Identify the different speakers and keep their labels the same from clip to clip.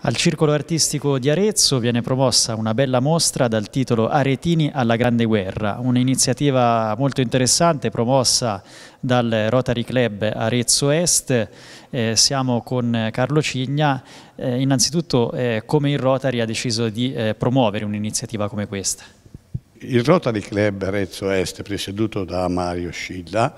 Speaker 1: Al Circolo Artistico di Arezzo viene promossa una bella mostra dal titolo Aretini alla Grande Guerra, un'iniziativa molto interessante promossa dal Rotary Club Arezzo Est. Eh, siamo con Carlo Cigna. Eh, innanzitutto eh, come il Rotary ha deciso di eh, promuovere un'iniziativa come questa?
Speaker 2: Il Rotary Club Arezzo Est, presieduto da Mario Scilla,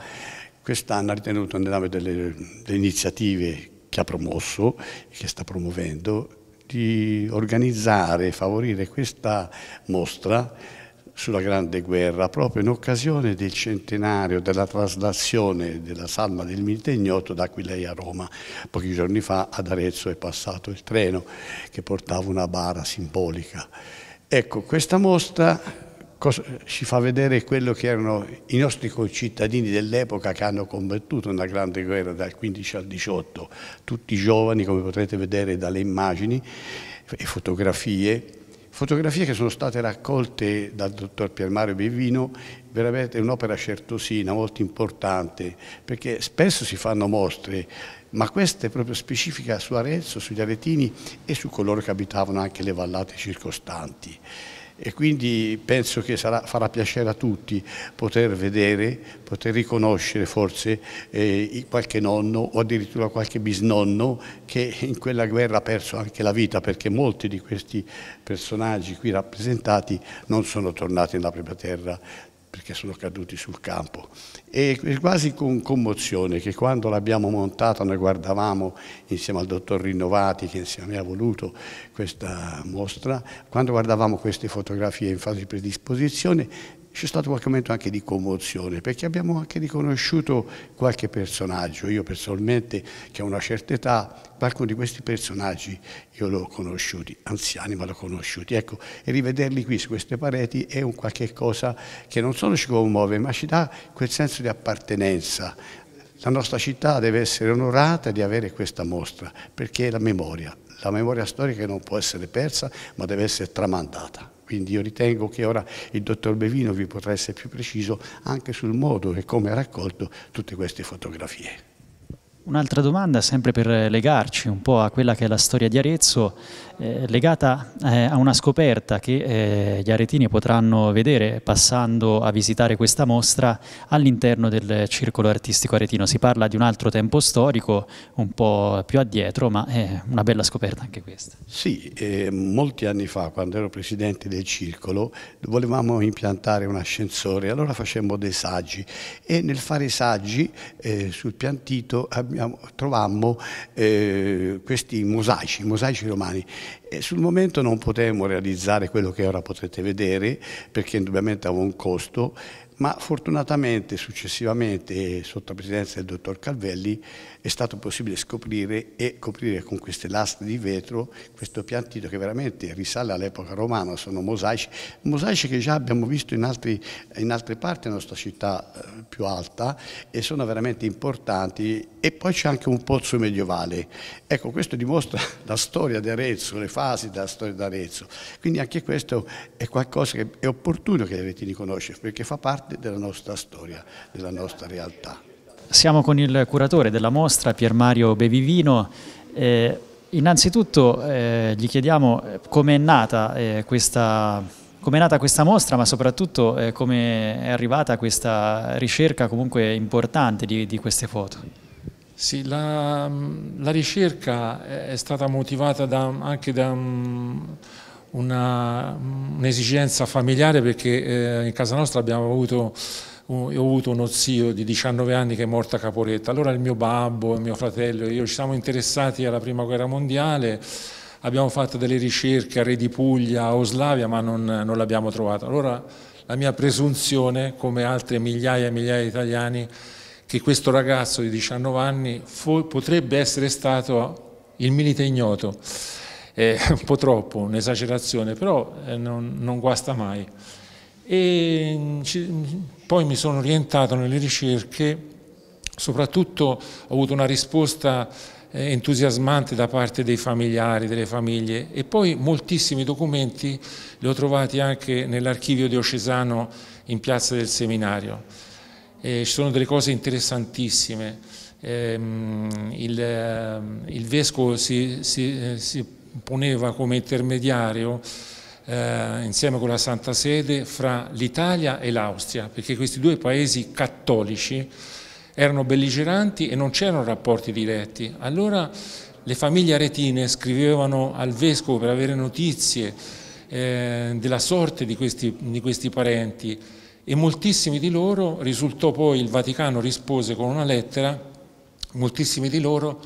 Speaker 2: quest'anno ha ritenuto nell'ambito delle, delle iniziative che ha promosso e che sta promuovendo di organizzare e favorire questa mostra sulla Grande Guerra proprio in occasione del centenario della traslazione della salma del Milite Ignoto da Aquilei a Roma. Pochi giorni fa ad Arezzo è passato il treno che portava una bara simbolica. Ecco, questa mostra cosa, ci fa vedere quello che erano i nostri concittadini dell'epoca che hanno combattuto una grande guerra dal 15 al 18, tutti giovani come potrete vedere dalle immagini e fotografie, fotografie che sono state raccolte dal dottor Pier Mario Bevino, veramente un'opera certosina, molto importante, perché spesso si fanno mostre, ma questa è proprio specifica su Arezzo, sugli aretini e su coloro che abitavano anche le vallate circostanti e quindi penso che sarà, farà piacere a tutti poter vedere, poter riconoscere forse eh, qualche nonno o addirittura qualche bisnonno che in quella guerra ha perso anche la vita perché molti di questi personaggi qui rappresentati non sono tornati nella propria terra, perché sono caduti sul campo. E quasi con commozione che quando l'abbiamo montata noi guardavamo insieme al dottor Rinnovati che insieme a me ha voluto questa mostra, quando guardavamo queste fotografie in fase di predisposizione c'è stato qualche momento anche di commozione perché abbiamo anche riconosciuto qualche personaggio, io personalmente che ho una certa età, qualcuno di questi personaggi io l'ho conosciuti, anziani ma l'ho conosciuti, ecco, e rivederli qui su queste pareti è un qualche cosa che non solo ci commuove ma ci dà quel senso di appartenenza la nostra città deve essere onorata di avere questa mostra, perché è la memoria, la memoria storica che non può essere persa, ma deve essere tramandata. Quindi io ritengo che ora il dottor Bevino vi potrà essere più preciso anche sul modo e come ha raccolto tutte queste fotografie.
Speaker 1: Un'altra domanda, sempre per legarci un po' a quella che è la storia di Arezzo, eh, legata eh, a una scoperta che eh, gli aretini potranno vedere passando a visitare questa mostra all'interno del circolo artistico aretino. Si parla di un altro tempo storico, un po' più addietro, ma è una bella scoperta anche questa.
Speaker 2: Sì, eh, molti anni fa, quando ero presidente del circolo, volevamo impiantare un ascensore, allora facemmo dei saggi e nel fare i saggi eh, sul piantito abbiamo abbiamo, trovammo eh, questi mosaici, mosaici romani. E sul momento non potemmo realizzare quello che ora potrete vedere, perché indubbiamente aveva un costo, ma fortunatamente successivamente eh, sotto la presidenza del dottor Calvelli è stato possibile scoprire e coprire con queste lastre di vetro questo piantito che veramente risale all'epoca romana, sono mosaici, mosaici che già abbiamo visto in, altri, in altre parti della nostra città eh, più alta e sono veramente importanti e poi c'è anche un pozzo medievale. Ecco, questo dimostra la storia di Arezzo, le fasi della storia di Arezzo, quindi anche questo è qualcosa che è opportuno che le retini conosca perché fa parte della nostra storia, della nostra realtà.
Speaker 1: Siamo con il curatore della mostra, Pier Mario Bevivino. Eh, innanzitutto eh, gli chiediamo eh, come è nata, eh, questa, com è nata questa mostra, ma soprattutto eh, come è arrivata questa ricerca comunque importante di, di queste foto.
Speaker 3: Sì, la, la, ricerca è stata motivata da, anche da... Um, un'esigenza un familiare perché eh, in casa nostra abbiamo avuto ho avuto uno zio di 19 anni che è morto a Caporetta, allora il mio babbo, il mio fratello e io ci siamo interessati alla prima guerra mondiale, abbiamo fatto delle ricerche a Re di Puglia, a Oslavia, ma non, non l'abbiamo trovata. Allora la mia presunzione, come altre migliaia e migliaia di italiani, che questo ragazzo di 19 anni potrebbe essere stato il milite ignoto è un po' troppo, un'esagerazione, però eh, non, non, guasta mai. E mm, mm, poi mi sono orientato nelle ricerche, soprattutto ho avuto una risposta eh, entusiasmante da parte dei familiari, delle famiglie e poi moltissimi documenti li ho trovati anche nell'archivio diocesano in piazza del seminario. E ci sono delle cose interessantissime. Ehm, il, ehm, il, vescovo si, si, eh, si poneva come intermediario eh, insieme con la Santa Sede fra l'Italia e l'Austria, perché questi due paesi cattolici erano belligeranti e non c'erano rapporti diretti. Allora le famiglie aretine scrivevano al vescovo per avere notizie eh, della sorte di questi, di questi parenti e moltissimi di loro, risultò poi il Vaticano rispose con una lettera, moltissimi di loro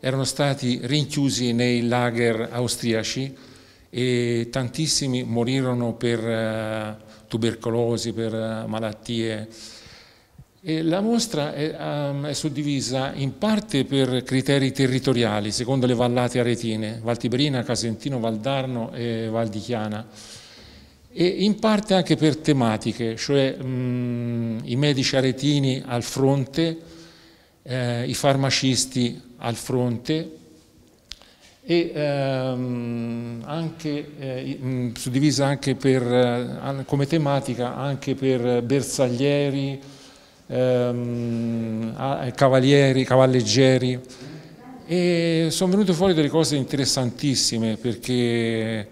Speaker 3: erano stati rinchiusi nei lager austriaci e tantissimi morirono per eh, tubercolosi, per eh, malattie. E la mostra è, um, è, suddivisa in parte per criteri territoriali, secondo le vallate aretine, Valtiberina, Casentino, Valdarno e Val di Chiana, e in parte anche per tematiche, cioè um, i medici aretini al fronte, eh, i farmacisti al fronte e ehm, anche, eh, mm, suddivisa anche per, eh, come tematica anche per bersaglieri, ehm, eh, cavalieri, cavalleggeri e sono venute fuori delle cose interessantissime perché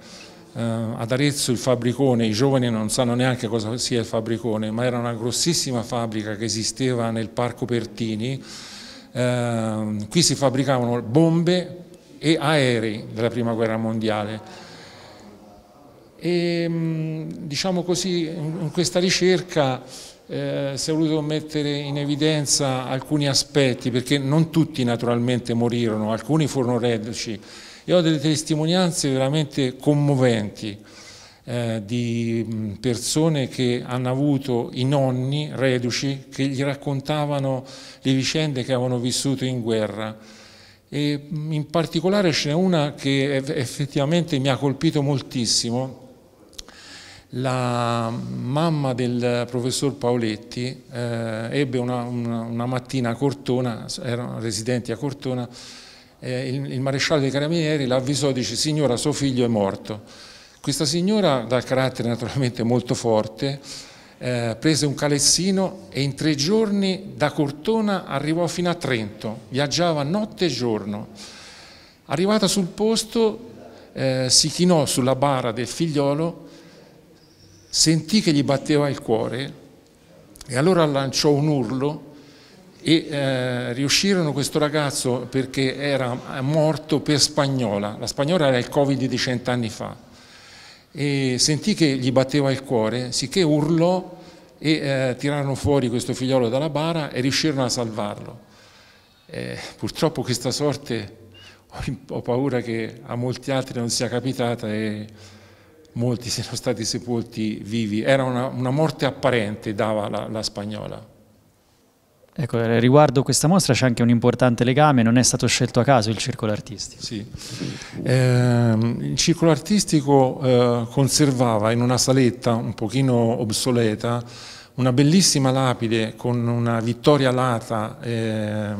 Speaker 3: eh, ad Arezzo il fabbricone, i giovani non sanno neanche cosa sia il fabbricone, ma era una grossissima fabbrica che esisteva nel parco Pertini, eh, qui si fabbricavano bombe e aerei della prima guerra mondiale. E, mm, diciamo così, in questa ricerca eh, si è voluto mettere in evidenza alcuni aspetti, perché non tutti naturalmente morirono, alcuni furono reduci, io ho delle testimonianze veramente commoventi eh, di persone che hanno avuto i nonni reduci che gli raccontavano le vicende che avevano vissuto in guerra. E in particolare ce n'è una che effettivamente mi ha colpito moltissimo, la mamma del professor Paoletti eh, ebbe una, una, una mattina a Cortona, erano residenti a Cortona, eh, il, il, maresciallo dei carabinieri l'avvisò e dice signora suo figlio è morto. Questa signora, dal carattere naturalmente molto forte, eh, prese un calessino e in tre giorni da Cortona arrivò fino a Trento, viaggiava notte e giorno. Arrivata sul posto eh, si chinò sulla bara del figliolo, sentì che gli batteva il cuore e allora lanciò un urlo e eh, riuscirono questo ragazzo perché era eh, morto per spagnola, la spagnola era il covid di cent'anni fa e sentì che gli batteva il cuore, sicché urlò e eh, tirarono fuori questo figliolo dalla bara e riuscirono a salvarlo. Eh, purtroppo questa sorte ho, paura che a molti altri non sia capitata e molti siano stati sepolti vivi. Era una, una morte apparente, dava la, la spagnola.
Speaker 1: Ecco, riguardo questa mostra c'è anche un importante legame, non è stato scelto a caso il circolo artistico. Sì.
Speaker 3: Eh, il circolo artistico eh, conservava in una saletta un pochino obsoleta una bellissima lapide con una vittoria alata eh,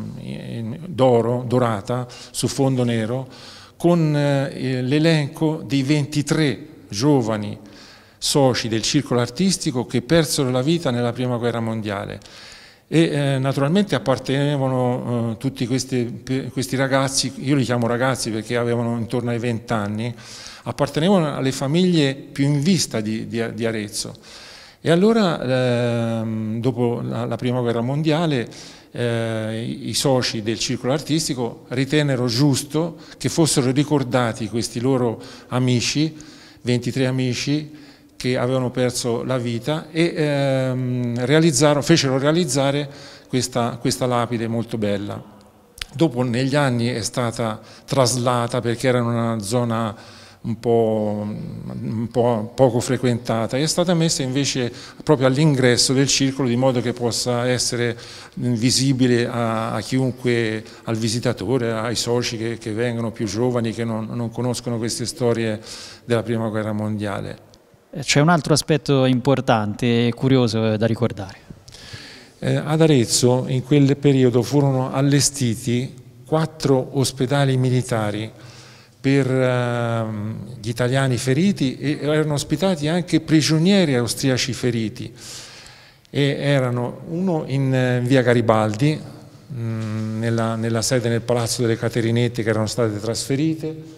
Speaker 3: d'oro, dorata, su fondo nero, con eh, l'elenco dei 23 giovani soci del circolo artistico che persero la vita nella Prima Guerra Mondiale e eh, naturalmente appartenevano eh, tutti questi, questi, ragazzi, io li chiamo ragazzi perché avevano intorno ai 20 anni, appartenevano alle famiglie più in vista di, di, di Arezzo. E allora, eh, dopo la, la, Prima Guerra Mondiale, eh, i soci del circolo artistico ritennero giusto che fossero ricordati questi loro amici, 23 amici, che avevano perso la vita e ehm, realizzarono, fecero realizzare questa, questa lapide molto bella. Dopo negli anni è stata traslata perché era in una zona un po', un po', poco frequentata, è stata messa invece proprio all'ingresso del circolo di modo che possa essere visibile a, a chiunque, al visitatore, ai soci che, che vengono più giovani, che non, non conoscono queste storie della Prima Guerra Mondiale. Eh, c'è un altro aspetto importante e curioso eh, da ricordare. Eh, ad Arezzo in quel periodo furono allestiti quattro ospedali militari per eh, gli italiani feriti e erano ospitati anche prigionieri austriaci feriti e erano uno in eh, via Garibaldi mh, mm, nella, nella sede nel palazzo delle Caterinette che erano state trasferite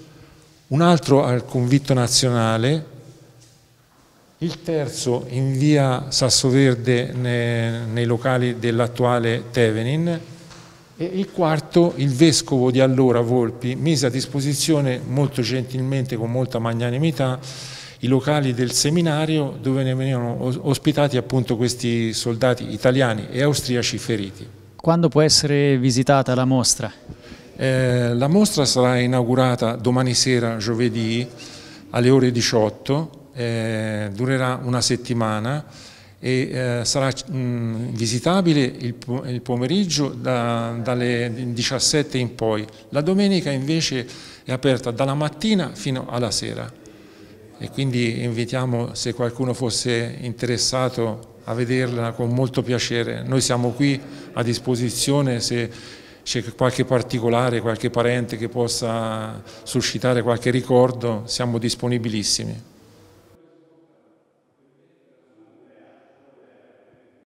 Speaker 3: un altro al convitto nazionale il terzo in via Sassoverde nei locali dell'attuale Tevenin e il quarto il vescovo di allora Volpi mise a disposizione molto gentilmente con molta magnanimità i locali del seminario dove ne venivano ospitati appunto questi soldati italiani e austriaci feriti. Quando può essere visitata la mostra? Eh, la mostra sarà inaugurata domani sera, giovedì, alle ore 18 eh, durerà una settimana e eh, sarà mh, mm, visitabile il, il pomeriggio da, dalle 17 in poi. La domenica invece è aperta dalla mattina fino alla sera e quindi invitiamo se qualcuno fosse interessato a vederla con molto piacere. Noi siamo qui a disposizione se c'è qualche particolare, qualche parente che possa suscitare qualche ricordo, siamo disponibilissimi.